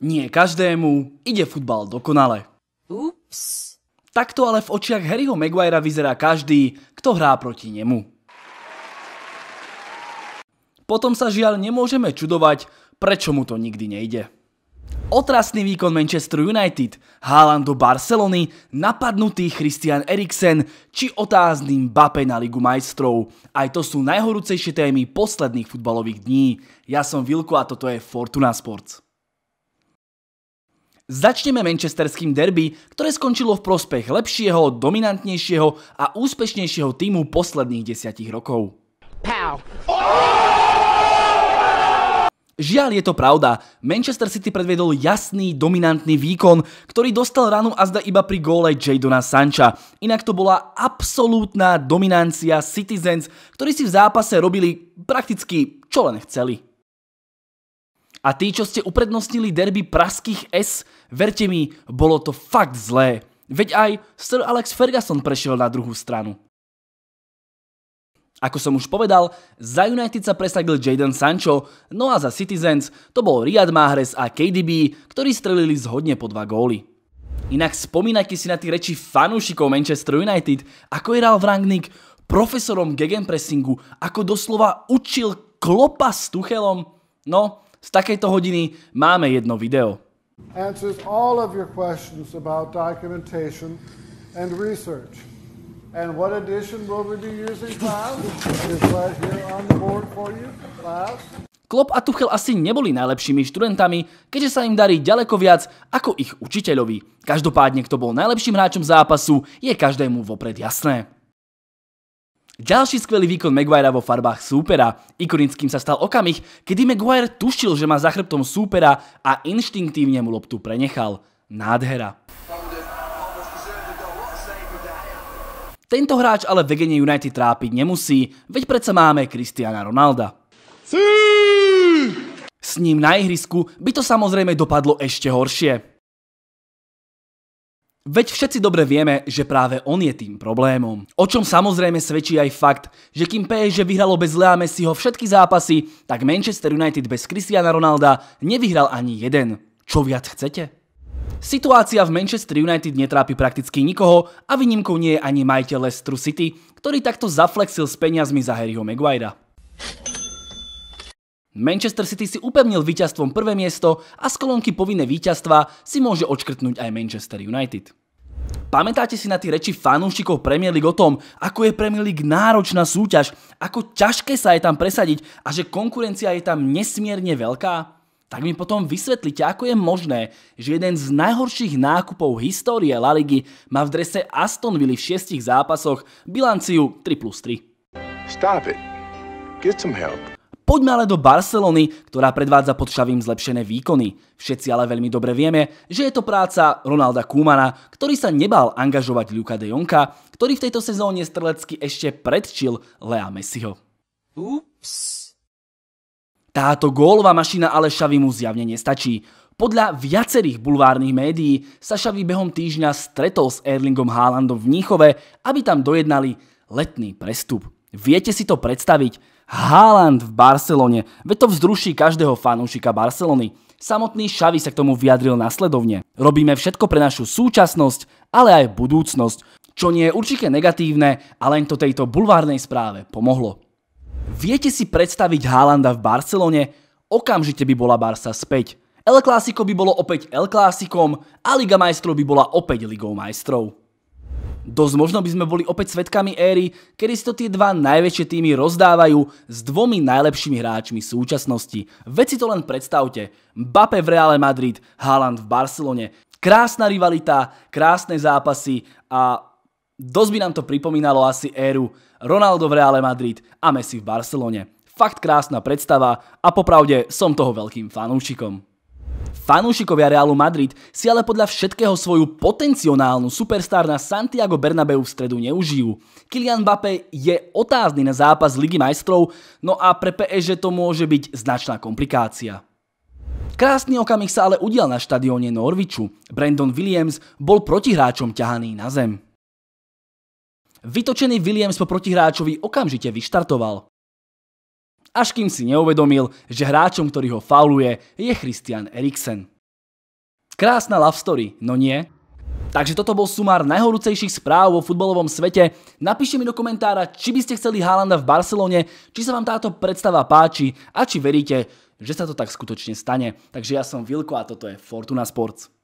Nie každému ide futbal dokonale. Ups. Takto ale v očiach Harryho Maguirea vyzerá každý, kto hrá proti nemu. Potom sa žiaľ nemôžeme čudovať, prečo mu to nikdy nejde. Otrasný výkon Manchester United, Haaland do Barcelony, napadnutý Christian Eriksen či otázným Bape na Ligu majstrov. Aj to sú najhorúcejšie témy posledných futbalových dní. Ja som Vilko a toto je Fortuna Sports. Začneme manchesterským derby, ktoré skončilo v prospech lepšieho, dominantnejšieho a úspešnejšieho týmu posledných desiatich rokov. Pow. Žiaľ je to pravda, Manchester City predvedol jasný, dominantný výkon, ktorý dostal ranu a zda iba pri góle Jadona Sancha. Inak to bola absolútna dominancia Citizens, ktorí si v zápase robili prakticky čo len chceli. A tí, čo ste uprednostnili derby praských S, verte mi, bolo to fakt zlé. Veď aj Sir Alex Ferguson prešiel na druhú stranu. Ako som už povedal, za United sa presadil Jadon Sancho, no a za Citizens to bol Riyad Mahrez a KDB, ktorí strelili zhodne po dva góly. Inak spomínajte si na tie reči fanúšikov Manchester United, ako je Ralf Rangnick profesorom gegenpressingu, ako doslova učil klopa s Tuchelom. No, z takejto hodiny máme jedno video. Answers all of your questions about documentation and research. And what edition will we be using, class? Is right here on the board for you, class. Klopp a Tuchel asi neboli najlepšími študentami, keďže sa im darí ďaleko viac ako ich učiteľovi. Každopádne, kto bol najlepším hráčom zápasu, je každému vopred jasné. Ďalší skvelý výkon Maguirea vo farbách súpera. Ikonickým sa stal okamih, kedy Maguire tušil, že má za chrbtom súpera a inštinktívne mu loptu prenechal. Nádhera. Tento hráč ale Vegene United trápiť nemusí, veď predsa máme Cristiana Ronalda. S ním na ihrisku by to samozrejme dopadlo ešte horšie. Veď všetci dobre vieme, že práve on je tým problémom. O čom samozrejme svedčí aj fakt, že kým PSG vyhralo bez Lea Messiho všetky zápasy, tak Manchester United bez Cristiana Ronalda nevyhral ani jeden. Čo viac chcete? Situácia v Manchester United netrápi prakticky nikoho a výnimkou nie je ani majiteľ Leicester City, ktorý takto zaflexil s peniazmi za Harryho Maguirea. Manchester City si upevnil víťazstvom prvé miesto a z kolónky povinné víťazstva si môže odškrtnúť aj Manchester United. Pamätáte si na tie reči fanúšikov Premier League o tom, ako je Premier League náročná súťaž, ako ťažké sa je tam presadiť a že konkurencia je tam nesmierne veľká? Tak mi potom vysvetlite, ako je možné, že jeden z najhorších nákupov histórie La Ligy má v drese Aston Villa v šiestich zápasoch bilanciu 3 plus 3. Stop it. Get some help. Poďme ale do Barcelony, ktorá predvádza pod Šavím zlepšené výkony. Všetci ale veľmi dobre vieme, že je to práca Ronalda Kumana, ktorý sa nebal angažovať Luka de Jonka, ktorý v tejto sezóne strelecky ešte predčil Lea Messiho. Ups. Táto gólová mašina ale Šavi mu zjavne nestačí. Podľa viacerých bulvárnych médií sa Šavi behom týždňa stretol s Erlingom Haalandom v Níchove, aby tam dojednali letný prestup. Viete si to predstaviť? Haaland v Barcelone, veď to vzruší každého fanúšika Barcelony. Samotný Xavi sa k tomu vyjadril nasledovne. Robíme všetko pre našu súčasnosť, ale aj budúcnosť, čo nie je určite negatívne a len to tejto bulvárnej správe pomohlo. Viete si predstaviť Haalanda v Barcelone? Okamžite by bola Barsa späť. El Clásico by bolo opäť El Clásicom a Liga majstrov by bola opäť Ligou majstrov. Dosť možno by sme boli opäť svetkami éry, kedy si to tie dva najväčšie týmy rozdávajú s dvomi najlepšími hráčmi súčasnosti. Veď si to len predstavte. Bape v Reále Madrid, Haaland v Barcelone. Krásna rivalita, krásne zápasy a dosť by nám to pripomínalo asi éru Ronaldo v Reále Madrid a Messi v Barcelone. Fakt krásna predstava a popravde som toho veľkým fanúšikom. Fanúšikovia Realu Madrid si ale podľa všetkého svoju potenciálnu superstar na Santiago Bernabeu v stredu neužijú. Kylian Mbappé je otázny na zápas Ligy majstrov, no a pre PSG to môže byť značná komplikácia. Krásny okamih sa ale udial na štadióne Norviču. Brandon Williams bol protihráčom ťahaný na zem. Vytočený Williams po protihráčovi okamžite vyštartoval až kým si neuvedomil, že hráčom, ktorý ho fauluje, je Christian Eriksen. Krásna love story, no nie? Takže toto bol sumár najhorúcejších správ vo futbolovom svete. Napíšte mi do komentára, či by ste chceli Haalanda v Barcelone, či sa vám táto predstava páči a či veríte, že sa to tak skutočne stane. Takže ja som Vilko a toto je Fortuna Sports.